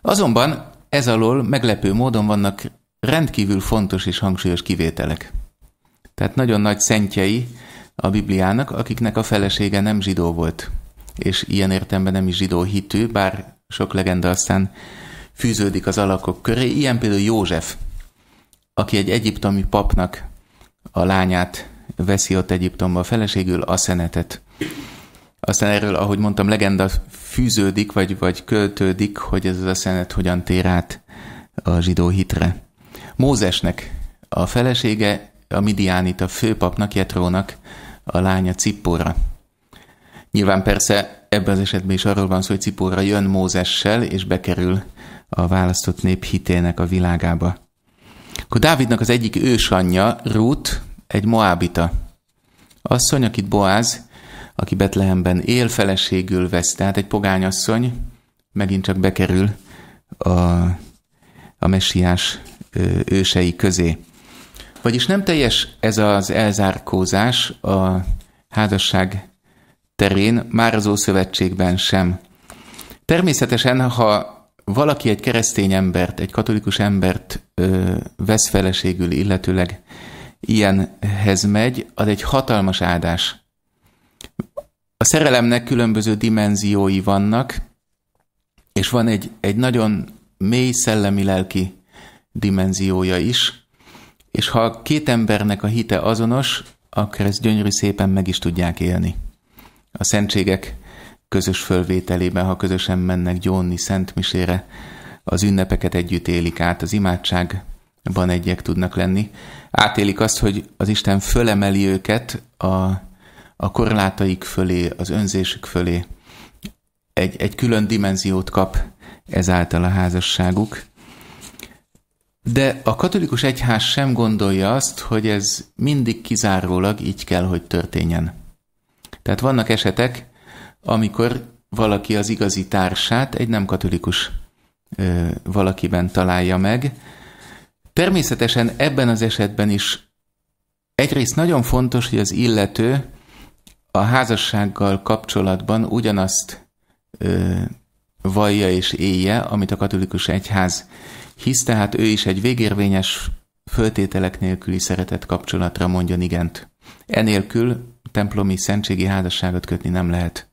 Azonban ez alól meglepő módon vannak rendkívül fontos és hangsúlyos kivételek. Tehát nagyon nagy szentjei a Bibliának, akiknek a felesége nem zsidó volt, és ilyen értemben nem is zsidó hitű, bár sok legenda aztán fűződik az alakok köré. Ilyen például József, aki egy egyiptomi papnak a lányát veszi ott Egyiptomba a feleségül, a szenetet. Aztán erről, ahogy mondtam, legenda fűződik, vagy, vagy költődik, hogy ez az a szenet hogyan tér át a zsidó hitre. Mózesnek a felesége a Midianit a főpapnak, Jetrónak a lánya Cippóra. Nyilván persze ebben az esetben is arról van szó, hogy Cippora jön Mózessel, és bekerül a választott nép hitének a világába. Akkor Dávidnak az egyik ősanyja, Ruth, egy moábita. Asszony, akit Boáz, aki Betlehemben él, feleségül vesz, tehát egy pogányasszony, megint csak bekerül a, a messiás ősei közé. Vagyis nem teljes ez az elzárkózás a házasság terén, már az Ószövetségben sem. Természetesen, ha valaki egy keresztény embert, egy katolikus embert ö, vesz feleségül, illetőleg ilyenhez megy, az egy hatalmas áldás. A szerelemnek különböző dimenziói vannak, és van egy, egy nagyon mély szellemi-lelki dimenziója is, és ha két embernek a hite azonos, akkor ezt gyönyörű szépen meg is tudják élni. A szentségek közös fölvételében, ha közösen mennek gyónni szentmisére, az ünnepeket együtt élik át, az imádságban egyek tudnak lenni. Átélik azt, hogy az Isten fölemeli őket a, a korlátaik fölé, az önzésük fölé. Egy, egy külön dimenziót kap ezáltal a házasságuk. De a katolikus egyház sem gondolja azt, hogy ez mindig kizárólag így kell, hogy történjen. Tehát vannak esetek, amikor valaki az igazi társát egy nem katolikus ö, valakiben találja meg. Természetesen ebben az esetben is egyrészt nagyon fontos, hogy az illető a házassággal kapcsolatban ugyanazt ö, vallja és élje, amit a katolikus egyház Hisz tehát ő is egy végérvényes föltételek nélküli szeretett kapcsolatra mondjon igent. Enélkül templomi szentségi házasságot kötni nem lehet.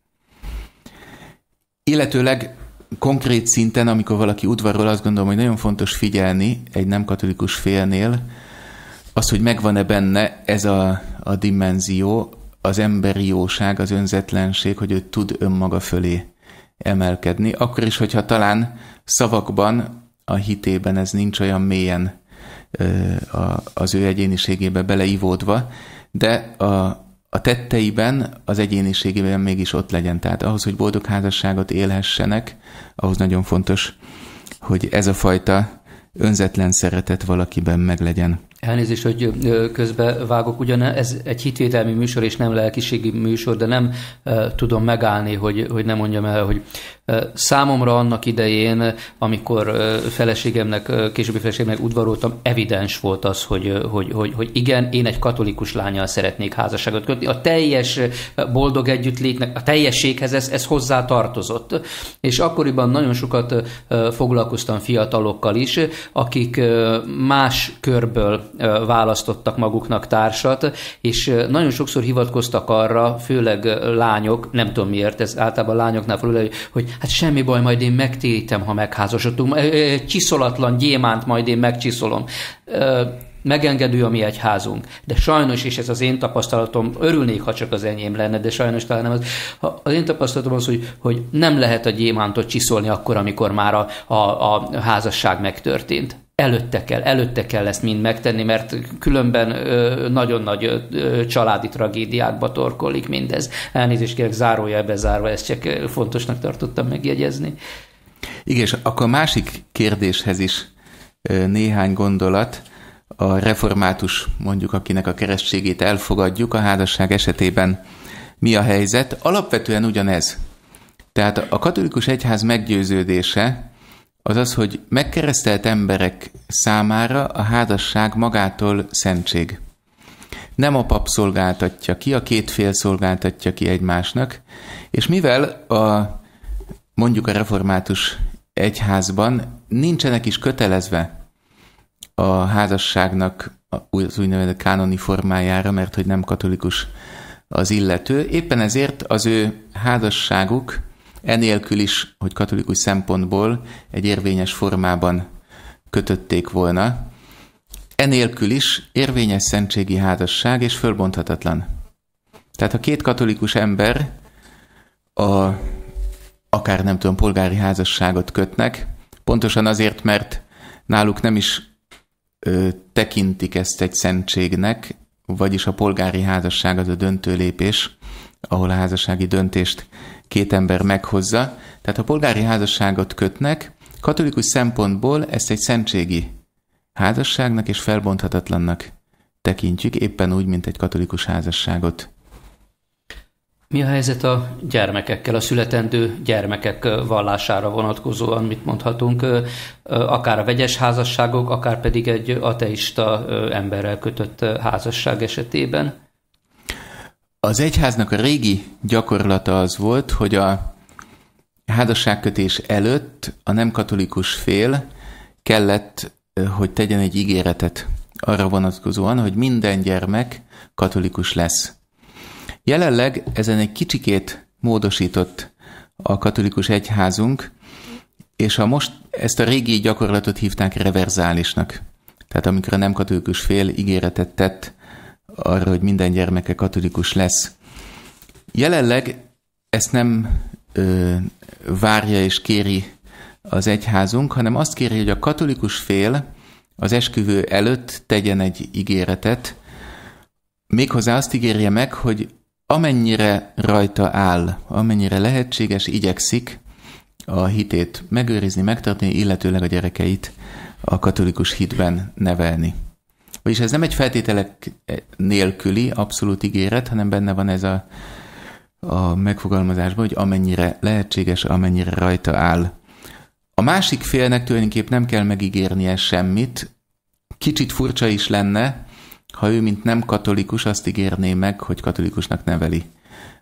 Illetőleg konkrét szinten, amikor valaki udvarról azt gondolom, hogy nagyon fontos figyelni egy nem katolikus félnél, az, hogy megvan-e benne ez a, a dimenzió, az emberi jóság, az önzetlenség, hogy ő tud önmaga fölé emelkedni, akkor is, hogyha talán szavakban a hitében ez nincs olyan mélyen az ő egyéniségébe beleivódva, de a, a tetteiben, az egyéniségében mégis ott legyen. Tehát ahhoz, hogy boldog házasságot élhessenek, ahhoz nagyon fontos, hogy ez a fajta önzetlen szeretet valakiben meglegyen. Elnézést, hogy közbe vágok, ugyan ez egy hitvételmi műsor és nem lelkiségi műsor, de nem e, tudom megállni, hogy, hogy nem mondjam el, hogy e, számomra annak idején, amikor e, feleségemnek, későbbi feleségemnek udvaroltam, evidens volt az, hogy, hogy, hogy, hogy igen, én egy katolikus lányjal szeretnék házasságot kötni. A teljes boldog együttlétnek, a teljességhez ez, ez hozzá tartozott. És akkoriban nagyon sokat foglalkoztam fiatalokkal is, akik más körből választottak maguknak társat, és nagyon sokszor hivatkoztak arra, főleg lányok, nem tudom miért, ez általában lányoknál főleg hogy hát semmi baj, majd én megtétem, ha megházasodtunk, csiszolatlan gyémánt majd én megcsiszolom megengedő a mi egyházunk. De sajnos, és ez az én tapasztalatom, örülnék, ha csak az enyém lenne, de sajnos talán nem az. Az én tapasztalatom az, hogy, hogy nem lehet a gyémántot csiszolni akkor, amikor már a, a, a házasság megtörtént előtte kell, előtte kell ezt mind megtenni, mert különben nagyon nagy családi tragédiákba torkolik mindez. Elnézést kérek, zárójelbe zárva, ezt csak fontosnak tartottam megjegyezni. Igen, és akkor a másik kérdéshez is néhány gondolat. A református, mondjuk, akinek a keresztségét elfogadjuk, a házasság esetében mi a helyzet? Alapvetően ugyanez. Tehát a katolikus egyház meggyőződése, az az, hogy megkeresztelt emberek számára a házasság magától szentség. Nem a pap szolgáltatja ki, a két fél szolgáltatja ki egymásnak, és mivel a mondjuk a református egyházban nincsenek is kötelezve a házasságnak az úgynevezett kánoni formájára, mert hogy nem katolikus az illető, éppen ezért az ő házasságuk enélkül is, hogy katolikus szempontból egy érvényes formában kötötték volna, enélkül is érvényes szentségi házasság és fölbonthatatlan. Tehát ha két katolikus ember a, akár nem tudom, polgári házasságot kötnek, pontosan azért, mert náluk nem is ö, tekintik ezt egy szentségnek, vagyis a polgári házasság az a döntő lépés, ahol a házassági döntést két ember meghozza. Tehát ha polgári házasságot kötnek, katolikus szempontból ezt egy szentségi házasságnak és felbonthatatlannak tekintjük, éppen úgy, mint egy katolikus házasságot. Mi a helyzet a gyermekekkel, a születendő gyermekek vallására vonatkozóan, mit mondhatunk, akár a vegyes házasságok, akár pedig egy ateista emberrel kötött házasság esetében? az egyháznak a régi gyakorlata az volt, hogy a házasságkötés előtt a nem katolikus fél kellett, eh, hogy tegyen egy ígéretet arra vonatkozóan, hogy minden gyermek katolikus lesz. Jelenleg ezen egy kicsikét módosított a katolikus egyházunk, és a most ezt a régi gyakorlatot hívták reverzálisnak. Tehát amikor a nem katolikus fél ígéretet tett arra, hogy minden gyermeke katolikus lesz. Jelenleg ezt nem ö, várja és kéri az egyházunk, hanem azt kéri, hogy a katolikus fél az esküvő előtt tegyen egy ígéretet, méghozzá azt ígérje meg, hogy amennyire rajta áll, amennyire lehetséges, igyekszik a hitét megőrizni, megtartani, illetőleg a gyerekeit a katolikus hitben nevelni. Vagyis ez nem egy feltételek nélküli abszolút ígéret, hanem benne van ez a, a megfogalmazásban, hogy amennyire lehetséges, amennyire rajta áll. A másik félnek tulajdonképp nem kell megígérnie semmit. Kicsit furcsa is lenne, ha ő, mint nem katolikus, azt ígérné meg, hogy katolikusnak neveli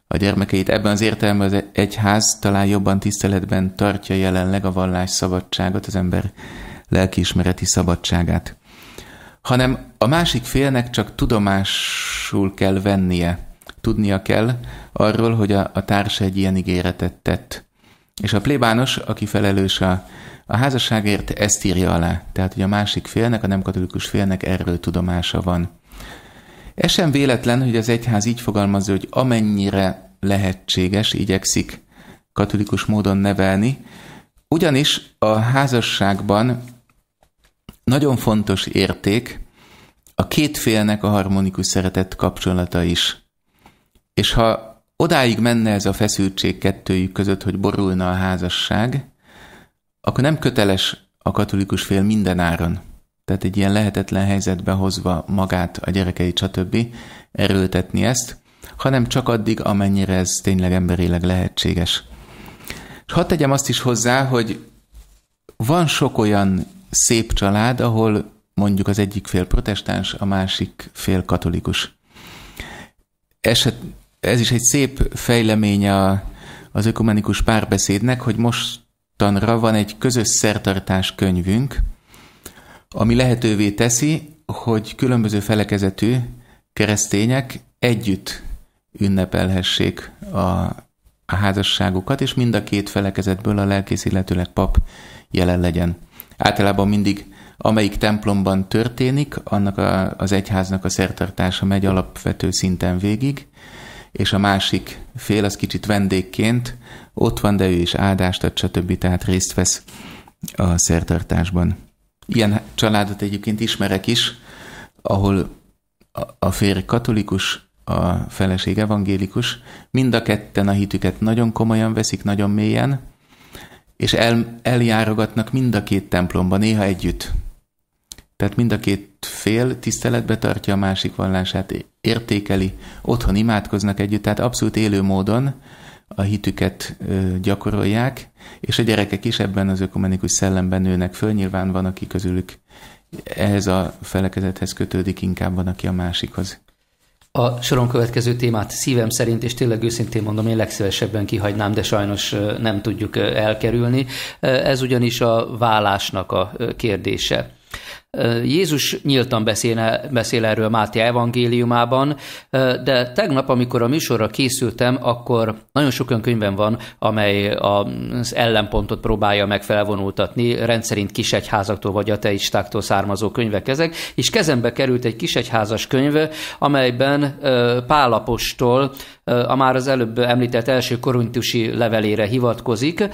a gyermekeit. Ebben az értelemben az egyház talán jobban tiszteletben tartja jelenleg a vallás szabadságot, az ember lelkiismereti szabadságát hanem a másik félnek csak tudomásul kell vennie, tudnia kell arról, hogy a, a társ egy ilyen ígéretet tett. És a plébános, aki felelős a, a házasságért, ezt írja alá. Tehát, hogy a másik félnek, a nem katolikus félnek erről tudomása van. Ez sem véletlen, hogy az egyház így fogalmazza, hogy amennyire lehetséges, igyekszik katolikus módon nevelni, ugyanis a házasságban nagyon fontos érték a két félnek a harmonikus szeretett kapcsolata is. És ha odáig menne ez a feszültség kettőjük között, hogy borulna a házasság, akkor nem köteles a katolikus fél mindenáron. Tehát egy ilyen lehetetlen helyzetbe hozva magát, a gyerekeit, stb. erőltetni ezt, hanem csak addig, amennyire ez tényleg emberileg lehetséges. És hadd tegyem azt is hozzá, hogy van sok olyan szép család, ahol mondjuk az egyik fél protestáns, a másik fél katolikus. Eset, ez is egy szép fejlemény a, az ökumenikus párbeszédnek, hogy mostanra van egy közös szertartás könyvünk, ami lehetővé teszi, hogy különböző felekezetű keresztények együtt ünnepelhessék a, a házasságukat, és mind a két felekezetből a lelkész, illetőleg pap jelen legyen általában mindig amelyik templomban történik, annak a, az egyháznak a szertartása megy alapvető szinten végig, és a másik fél az kicsit vendégként ott van, de ő is áldást ad, stb. tehát részt vesz a szertartásban. Ilyen családot egyébként ismerek is, ahol a férj katolikus, a feleség evangélikus, mind a ketten a hitüket nagyon komolyan veszik, nagyon mélyen, és el, eljárogatnak mind a két templomba, néha együtt. Tehát mind a két fél tiszteletbe tartja a másik vallását, értékeli, otthon imádkoznak együtt, tehát abszolút élő módon a hitüket gyakorolják, és a gyerekek is ebben az ökumenikus szellemben nőnek föl. Nyilván van, aki közülük ehhez a felekezethez kötődik, inkább van, aki a másikhoz. A soron következő témát szívem szerint, és tényleg őszintén mondom, én legszívesebben kihagynám, de sajnos nem tudjuk elkerülni. Ez ugyanis a vállásnak a kérdése. Jézus nyíltan beszél, beszél erről Máté evangéliumában, de tegnap, amikor a műsorra készültem, akkor nagyon sok olyan könyvben van, amely az ellenpontot próbálja meg felvonultatni, rendszerint kisegyházaktól vagy ateistáktól származó könyvek ezek, és kezembe került egy kisegyházas könyv, amelyben Pálapostól a már az előbb említett első korintusi levelére hivatkozik,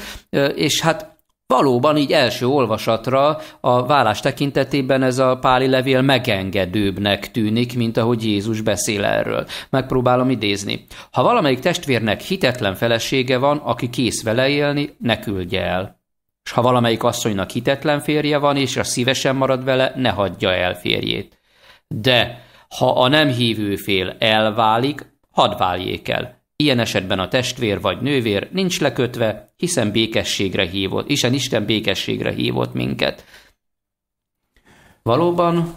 és hát Valóban így első olvasatra a vállás tekintetében ez a páli levél megengedőbbnek tűnik, mint ahogy Jézus beszél erről. Megpróbálom idézni. Ha valamelyik testvérnek hitetlen felesége van, aki kész vele élni, ne küldje el. És ha valamelyik asszonynak hitetlen férje van, és a szívesen marad vele, ne hagyja el férjét. De ha a nem hívő fél elválik, hadd váljék el. Ilyen esetben a testvér vagy nővér nincs lekötve, hiszen békességre hívott, hiszen Isten békességre hívott minket. Valóban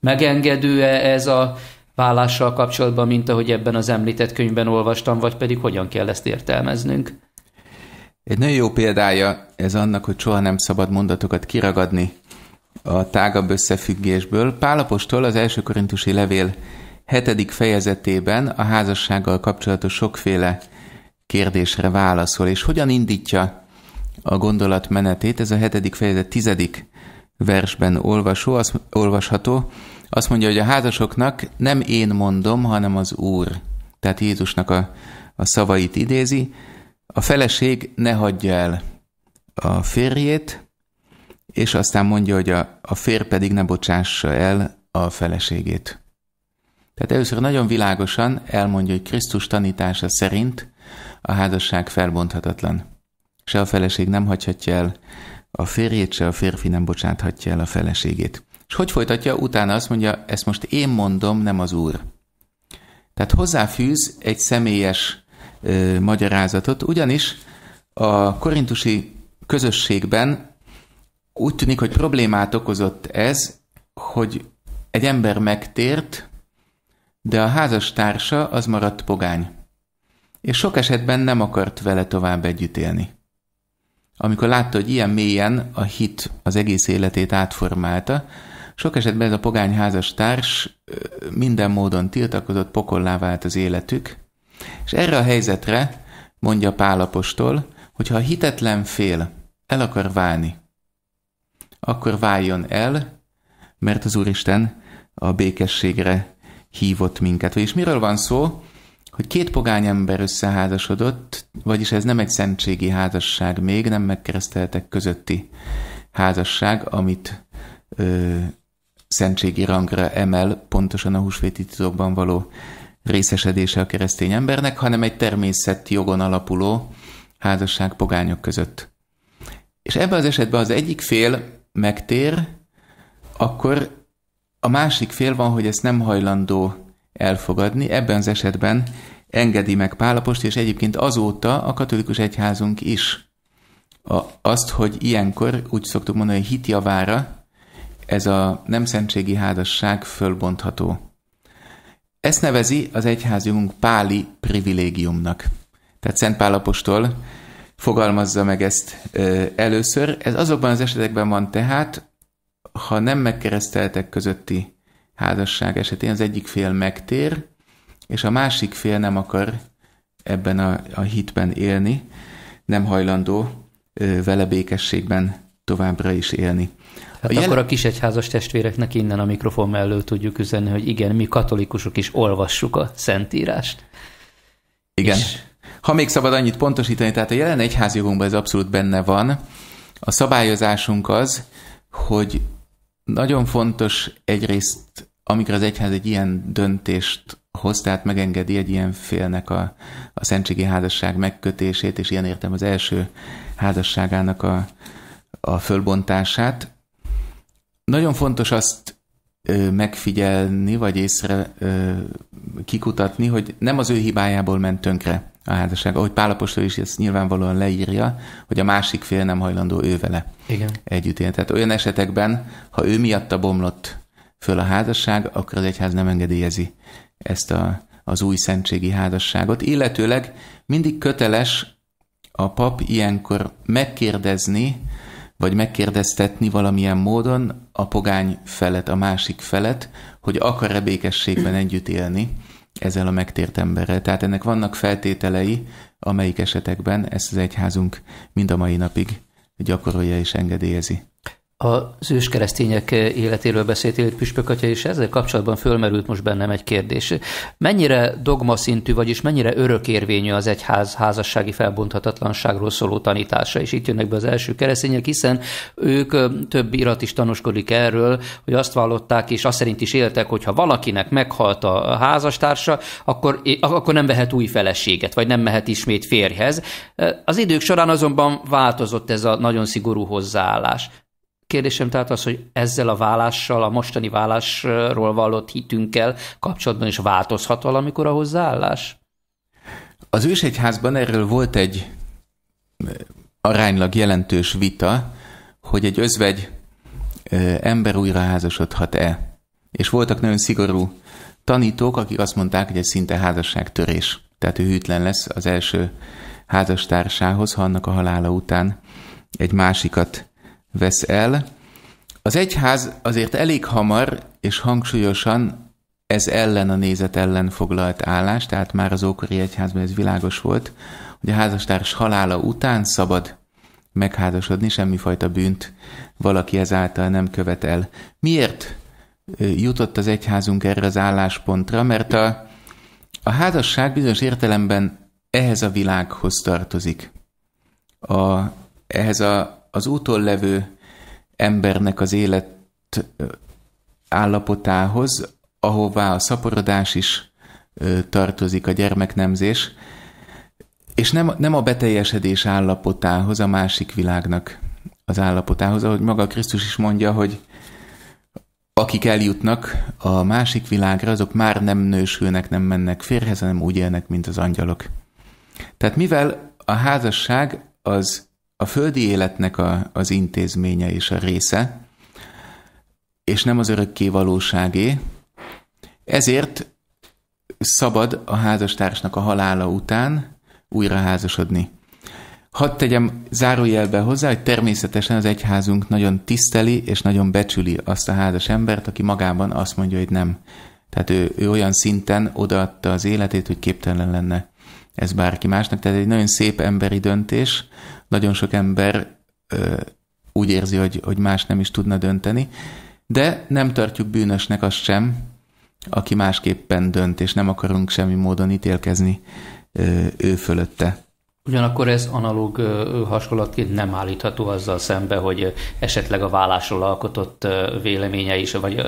megengedő-e ez a vállással kapcsolatban, mint ahogy ebben az említett könyvben olvastam, vagy pedig hogyan kell ezt értelmeznünk? Egy nagyon jó példája ez annak, hogy soha nem szabad mondatokat kiragadni a tágabb összefüggésből. Pálapostól az első korintusi levél hetedik fejezetében a házassággal kapcsolatos sokféle kérdésre válaszol, és hogyan indítja a gondolatmenetét. Ez a hetedik fejezet tizedik versben olvasó, az, olvasható. Azt mondja, hogy a házasoknak nem én mondom, hanem az Úr. Tehát Jézusnak a, a szavait idézi. A feleség ne hagyja el a férjét, és aztán mondja, hogy a, a fér pedig ne bocsássa el a feleségét. Tehát először nagyon világosan elmondja, hogy Krisztus tanítása szerint a házasság felbonthatatlan. Se a feleség nem hagyhatja el a férjét, se a férfi nem bocsáthatja el a feleségét. És hogy folytatja? Utána azt mondja, ezt most én mondom, nem az Úr. Tehát hozzáfűz egy személyes ö, magyarázatot, ugyanis a korintusi közösségben úgy tűnik, hogy problémát okozott ez, hogy egy ember megtért, de a házas társa az maradt pogány, és sok esetben nem akart vele tovább együtt élni. Amikor látta, hogy ilyen mélyen a hit az egész életét átformálta, sok esetben ez a pogány házas társ minden módon tiltakozott, pokollá vált az életük, és erre a helyzetre mondja Pálapostól, ha a hitetlen fél el akar válni, akkor váljon el, mert az Úristen a békességre hívott minket. És miről van szó? Hogy két pogány ember összeházasodott, vagyis ez nem egy szentségi házasság még, nem megkereszteltek közötti házasság, amit ö, szentségi rangra emel pontosan a húsvéti titokban való részesedése a keresztény embernek, hanem egy természeti jogon alapuló házasság pogányok között. És ebben az esetben az egyik fél megtér, akkor a másik fél van, hogy ezt nem hajlandó elfogadni. Ebben az esetben engedi meg Pálapost, és egyébként azóta a katolikus egyházunk is a, azt, hogy ilyenkor úgy szoktuk mondani, hogy hitjavára ez a nem szentségi házasság fölbontható. Ezt nevezi az egyházunk páli privilégiumnak. Tehát Szent Pálapostól fogalmazza meg ezt ö, először. Ez azokban az esetekben van tehát, ha nem megkereszteltek közötti házasság esetén az egyik fél megtér, és a másik fél nem akar ebben a, a hitben élni, nem hajlandó ö, vele békességben továbbra is élni. Hát a jelen... akkor a kisegyházas testvéreknek innen a mikrofon mellől tudjuk üzenni, hogy igen, mi katolikusok is olvassuk a Szentírást. Igen. És... Ha még szabad annyit pontosítani, tehát a jelen egyházjogunkban ez abszolút benne van. A szabályozásunk az, hogy nagyon fontos egyrészt, amikor az egyház egy ilyen döntést hoz, tehát megengedi egy ilyen félnek a, a szentségi házasság megkötését, és ilyen értem az első házasságának a, a fölbontását. Nagyon fontos azt ö, megfigyelni, vagy észre ö, kikutatni, hogy nem az ő hibájából ment tönkre a házasság, ahogy Pálapostól is ezt nyilvánvalóan leírja, hogy a másik fél nem hajlandó ő vele Igen. együtt élni. Tehát olyan esetekben, ha ő miatta bomlott föl a házasság, akkor az egyház nem engedélyezi ezt a, az új szentségi házasságot. Illetőleg mindig köteles a pap ilyenkor megkérdezni, vagy megkérdeztetni valamilyen módon a pogány felet, a másik felet, hogy akar-e békességben együtt élni ezzel a megtért emberrel. Tehát ennek vannak feltételei, amelyik esetekben ezt az egyházunk mind a mai napig gyakorolja és engedélyezi. Az őskeresztények életéről beszéltél püspök atya, és ezzel kapcsolatban fölmerült most bennem egy kérdés. Mennyire dogma szintű, vagyis mennyire örökérvényű az egyház házassági felbonthatatlanságról szóló tanítása? És itt jönnek be az első keresztények, hiszen ők több irat is tanúskodik erről, hogy azt vallották, és azt szerint is éltek, hogy ha valakinek meghalt a házastársa, akkor, akkor nem vehet új feleséget, vagy nem mehet ismét férjhez. Az idők során azonban változott ez a nagyon szigorú hozzáállás kérdésem tehát az, hogy ezzel a vállással, a mostani vállásról vallott hitünkkel kapcsolatban is változhat valamikor a hozzáállás? Az ősegyházban erről volt egy eh, aránylag jelentős vita, hogy egy özvegy eh, ember újra házasodhat-e. És voltak nagyon szigorú tanítók, akik azt mondták, hogy ez szinte házasságtörés. Tehát ő hűtlen lesz az első házastársához, ha annak a halála után egy másikat vesz el. Az egyház azért elég hamar és hangsúlyosan ez ellen a nézet ellen foglalt állást, tehát már az ókori egyházban ez világos volt, hogy a házastárs halála után szabad megházasodni, semmifajta bűnt valaki ezáltal nem követel. Miért jutott az egyházunk erre az álláspontra? Mert a, a házasság bizonyos értelemben ehhez a világhoz tartozik. A, ehhez a az úton levő embernek az élet állapotához, ahová a szaporodás is tartozik, a gyermeknemzés, és nem, nem a beteljesedés állapotához, a másik világnak az állapotához, ahogy maga Krisztus is mondja, hogy akik eljutnak a másik világra, azok már nem nősülnek, nem mennek férhez, hanem úgy élnek, mint az angyalok. Tehát mivel a házasság az a földi életnek a, az intézménye és a része, és nem az örökké valóságé. Ezért szabad a házastársnak a halála után újra házasodni. Hadd tegyem zárójelbe hozzá, hogy természetesen az egyházunk nagyon tiszteli és nagyon becsüli azt a házas embert, aki magában azt mondja, hogy nem. Tehát ő, ő olyan szinten odaadta az életét, hogy képtelen lenne ez bárki másnak. Tehát egy nagyon szép emberi döntés, nagyon sok ember ö, úgy érzi, hogy, hogy más nem is tudna dönteni, de nem tartjuk bűnösnek azt sem, aki másképpen dönt, és nem akarunk semmi módon ítélkezni ö, ő fölötte. Ugyanakkor ez analóg hasonlatként nem állítható azzal szembe, hogy esetleg a vállásról alkotott véleménye is, vagy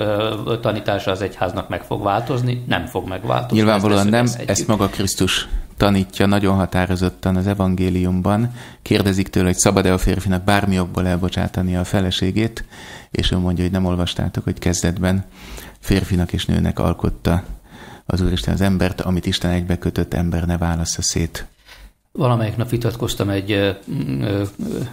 tanítása az egyháznak meg fog változni, nem fog megváltozni. Nyilvánvalóan ezt nem, ezt maga Krisztus tanítja nagyon határozottan az evangéliumban. Kérdezik tőle, hogy szabad-e a férfinak bármi okból elbocsátani a feleségét, és ő mondja, hogy nem olvastátok, hogy kezdetben férfinak és nőnek alkotta az Úristen az embert, amit Isten egybekötött, ember ne válasza szét. Valamelyik nap vitatkoztam egy ö, ö,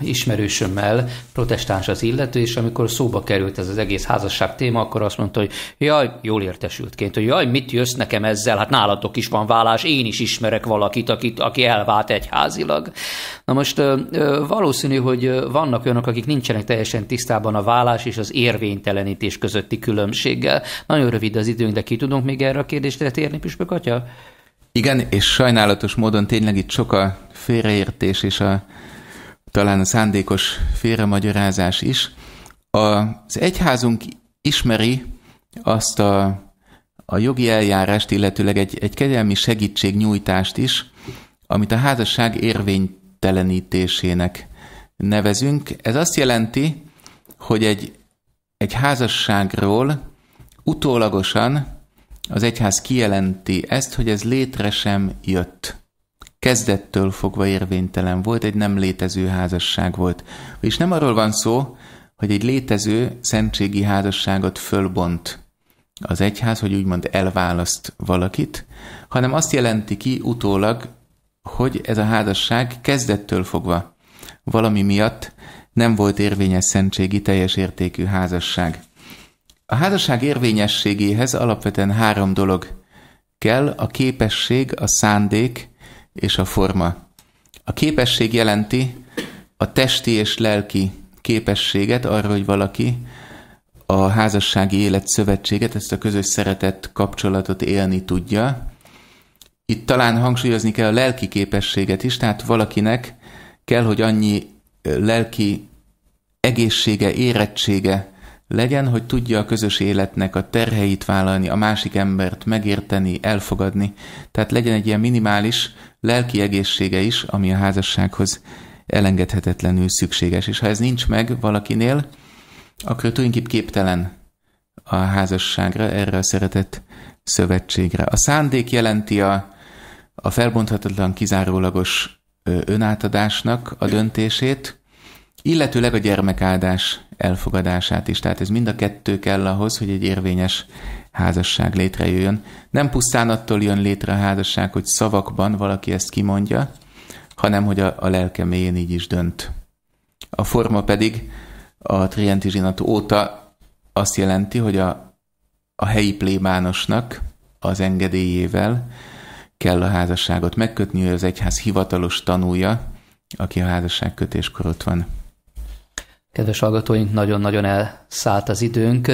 ismerősömmel, protestáns az illető, és amikor szóba került ez az egész házasság téma, akkor azt mondta, hogy jaj, jól értesültként, hogy jaj, mit jössz nekem ezzel, hát nálatok is van vállás, én is ismerek valakit, akit, aki elvált egy házilag. Na most ö, valószínű, hogy vannak olyanok, akik nincsenek teljesen tisztában a vállás és az érvénytelenítés közötti különbséggel. Nagyon rövid az időnk, de ki tudunk még erre a kérdésre térni, Püspök Atya? Igen, és sajnálatos módon tényleg itt sok a félreértés és a, talán a szándékos félremagyarázás is. A, az egyházunk ismeri azt a, a jogi eljárást, illetőleg egy, egy kegyelmi segítségnyújtást is, amit a házasság érvénytelenítésének nevezünk. Ez azt jelenti, hogy egy, egy házasságról utólagosan az egyház kijelenti ezt, hogy ez létre sem jött. Kezdettől fogva érvénytelen volt, egy nem létező házasság volt. És nem arról van szó, hogy egy létező szentségi házasságot fölbont az egyház, hogy úgymond elválaszt valakit, hanem azt jelenti ki utólag, hogy ez a házasság kezdettől fogva valami miatt nem volt érvényes szentségi teljes értékű házasság. A házasság érvényességéhez alapvetően három dolog kell, a képesség, a szándék és a forma. A képesség jelenti a testi és lelki képességet arra, hogy valaki a házassági élet szövetséget, ezt a közös szeretett kapcsolatot élni tudja. Itt talán hangsúlyozni kell a lelki képességet is, tehát valakinek kell, hogy annyi lelki egészsége, érettsége legyen, hogy tudja a közös életnek a terheit vállalni, a másik embert megérteni, elfogadni. Tehát legyen egy ilyen minimális lelki egészsége is, ami a házassághoz elengedhetetlenül szükséges. És ha ez nincs meg valakinél, akkor tulajdonképp képtelen a házasságra, erre a szeretett szövetségre. A szándék jelenti a, a felbonthatatlan, kizárólagos önátadásnak a döntését, illetőleg a gyermekáldás elfogadását is. Tehát ez mind a kettő kell ahhoz, hogy egy érvényes házasság létrejöjjön. Nem pusztán attól jön létre a házasság, hogy szavakban valaki ezt kimondja, hanem hogy a, a lelke mélyén így is dönt. A forma pedig a Trienti zsinat óta azt jelenti, hogy a, a helyi plébánosnak az engedélyével kell a házasságot megkötni, hogy az egyház hivatalos tanúja, aki a házasságkötéskor ott van. Kedves hallgatóink, nagyon-nagyon elszállt az időnk.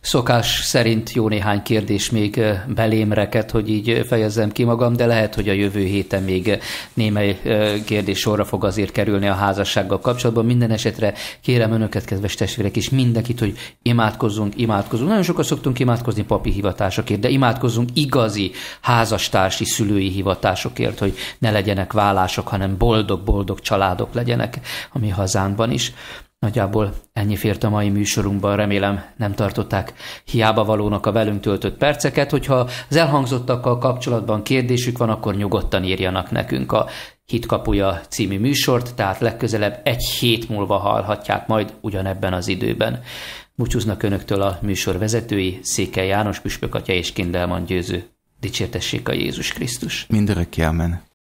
Szokás szerint jó néhány kérdés még eh, belém reket, hogy így fejezzem ki magam, de lehet, hogy a jövő héten még némely eh, kérdés sorra fog azért kerülni a házassággal kapcsolatban. Minden esetre kérem önöket, kedves testvérek, és mindenkit, hogy imádkozzunk, imádkozzunk. Nagyon sokat szoktunk imádkozni papi hivatásokért, de imádkozzunk igazi házastársi szülői hivatásokért, hogy ne legyenek vállások, hanem boldog-boldog családok legyenek a mi hazánkban is. Nagyjából ennyi fért a mai műsorunkban, remélem nem tartották hiába valónak a velünk töltött perceket. Hogyha az elhangzottakkal kapcsolatban kérdésük van, akkor nyugodtan írjanak nekünk a Hitkapuja című műsort, tehát legközelebb egy hét múlva hallhatják majd ugyanebben az időben. Búcsúznak önöktől a műsor vezetői, Székely János Püspök Atya és Kindelman Győző. Dicsértessék a Jézus Krisztus! Mindörökké, amen!